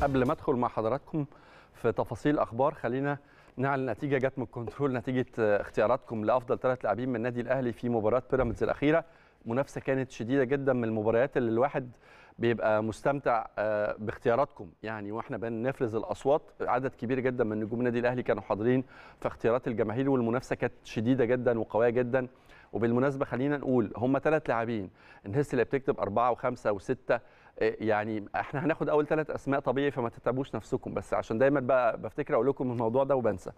قبل ما ادخل مع حضراتكم في تفاصيل اخبار خلينا نعلن نتيجه جت من الكنترول نتيجه اختياراتكم لافضل ثلاث لاعبين من النادي الاهلي في مباراه بيراميدز الاخيره منافسه كانت شديده جدا من المباريات اللي الواحد بيبقى مستمتع آه، باختياراتكم يعني واحنا بنفرز الاصوات عدد كبير جدا من نجوم النادي الاهلي كانوا حاضرين في اختيارات الجماهير والمنافسه كانت شديده جدا وقويه جدا وبالمناسبه خلينا نقول هم ثلاث لاعبين الناس اللي بتكتب اربعه وخمسه وسته آه، يعني احنا هناخد اول ثلاث اسماء طبيعي فما تتعبوش نفسكم بس عشان دايما بقى بفتكر اقول لكم الموضوع ده وبنسى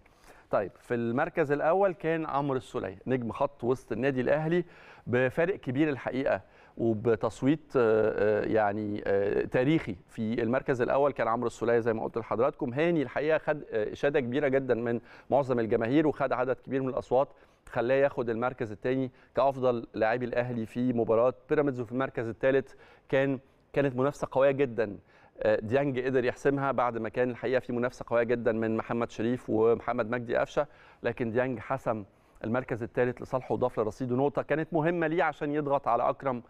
طيب في المركز الاول كان عمرو السوليه نجم خط وسط النادي الاهلي بفارق كبير الحقيقه وبتصويت آه، آه، يعني تاريخي في المركز الاول كان عمرو السوليه زي ما قلت لحضراتكم هاني الحقيقه خد اشاده كبيره جدا من معظم الجماهير وخد عدد كبير من الاصوات خلاه ياخد المركز الثاني كافضل لاعبي الاهلي في مباراه بيراميدز وفي المركز الثالث كان كانت منافسه قويه جدا آه، ديانج قدر يحسمها بعد ما كان الحقيقه في منافسه قويه جدا من محمد شريف ومحمد مجدي قفشه لكن ديانج حسم المركز الثالث لصالحه وضاف لرصيده نقطه كانت مهمه ليه عشان يضغط على اكرم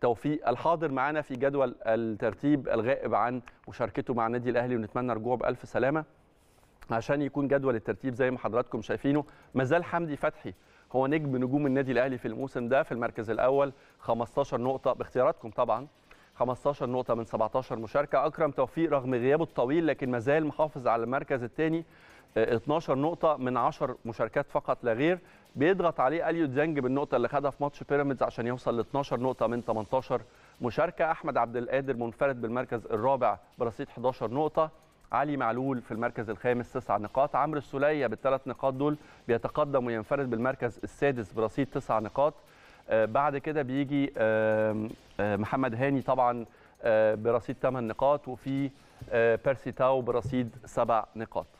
توفيق الحاضر معانا في جدول الترتيب الغائب عن مشاركته مع النادي الاهلي ونتمنى رجوعه بالف سلامه عشان يكون جدول الترتيب زي ما حضراتكم شايفينه مازال حمدي فتحي هو نجم نجوم النادي الاهلي في الموسم ده في المركز الاول 15 نقطه باختياراتكم طبعا 15 نقطة من 17 مشاركة أكرم توفيق رغم غيابه الطويل لكن ما زال محافظ على المركز الثاني 12 آه، نقطة من 10 مشاركات فقط لا غير بيضغط عليه اليو ديانج بالنقطة اللي خدها في ماتش بيراميدز عشان يوصل ل 12 نقطة من 18 مشاركة أحمد عبد القادر منفرد بالمركز الرابع برصيد 11 نقطة علي معلول في المركز الخامس تسع نقاط عمرو السلية بالثلاث نقاط دول بيتقدم وينفرد بالمركز السادس برصيد تسع نقاط آه، بعد كده بيجي آه، آه، محمد هاني طبعا برصيد 8 نقاط وفي بيرسي تاو برصيد 7 نقاط